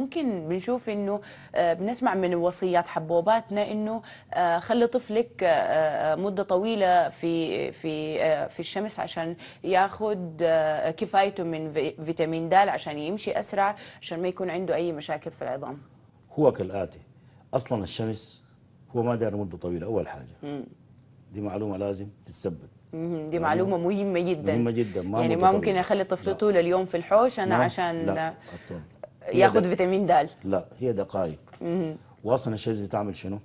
ممكن بنشوف انه آه، بنسمع من وصيات حبوباتنا انه آه، خلي طفلك آه، مده طويله في في في الشمس عشان ياخذ كفايته من فيتامين د عشان يمشي اسرع عشان ما يكون عنده اي مشاكل في العظام هو كالاتي اصلا الشمس هو ما دار مده طويله اول حاجه دي معلومه لازم تتثبت دي معلومة مهمة جدا مهمة جدا ما يعني ما ممكن أخلي طفلي طول اليوم في الحوش أنا لا نعم. عشان لا ياخذ فيتامين د لا هي دقائق واصلا الشمس بتعمل شنو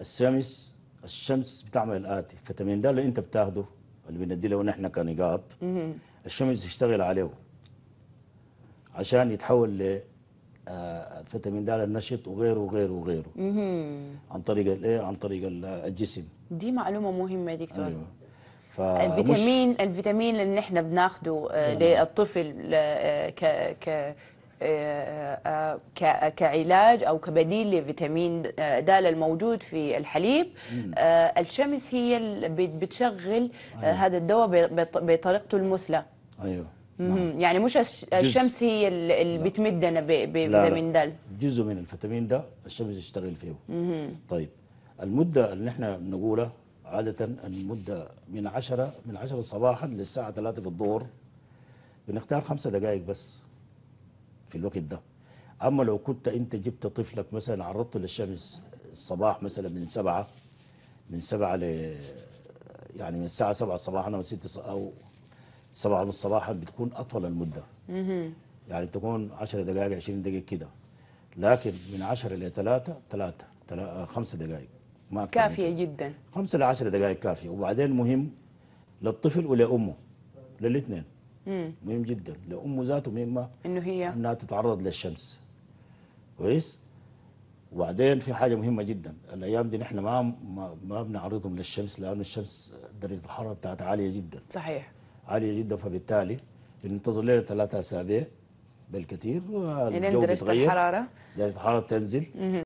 الشمس الشمس بتعمل الاتي فيتامين د اللي انت بتاخده اللي بنديله نحن كنقاط الشمس تشتغل عليه عشان يتحول ل آه، فيتامين د النشط وغيره وغيره وغيره عن طريق الايه عن طريق آه، الجسم دي معلومه مهمه يا دكتور أيوة. الفيتامين الفيتامين اللي احنا بناخده آه، أيوة. للطفل ك ك آه، آه، آه، كعلاج او كبديل لفيتامين د الموجود في الحليب الشمس هي اللي بتشغل أيوه. هذا الدواء بطريقته المثلى ايوه نعم. يعني مش الشمس هي اللي نعم. بتمدنا بفيتامين د جزء من الفيتامين ده الشمس تشتغل فيه مم. طيب المده اللي احنا بنقولها عاده المده من 10 من 10 صباحا للساعه 3 في الظهر بنختار خمسة دقائق بس في الوقت ده أما لو كنت أنت جبت طفلك مثلا عرضته للشمس الصباح مثلا من سبعة من سبعة ل يعني من الساعة سبعة صباحا أو ست أو سبعة ونص صباحا بتكون أطول المدة يعني تكون 10 دقائق 20 دقيقة كده لكن من 10 ل 3 3 5 دقائق ما كافية كده. جدا 5 ل 10 دقائق كافية وبعدين مهم للطفل ولأمه للاثنين مم. مهم جدا لامه ذاته مهمه انه هي انها تتعرض للشمس كويس وبعدين في حاجه مهمه جدا الايام دي نحن ما ما بنعرضهم للشمس لان الشمس درجه الحراره بتاعتها عاليه جدا صحيح عاليه جدا فبالتالي بننتظر لنا ثلاثة اسابيع بالكثير يعني درجه الحراره درجه الحراره بتنزل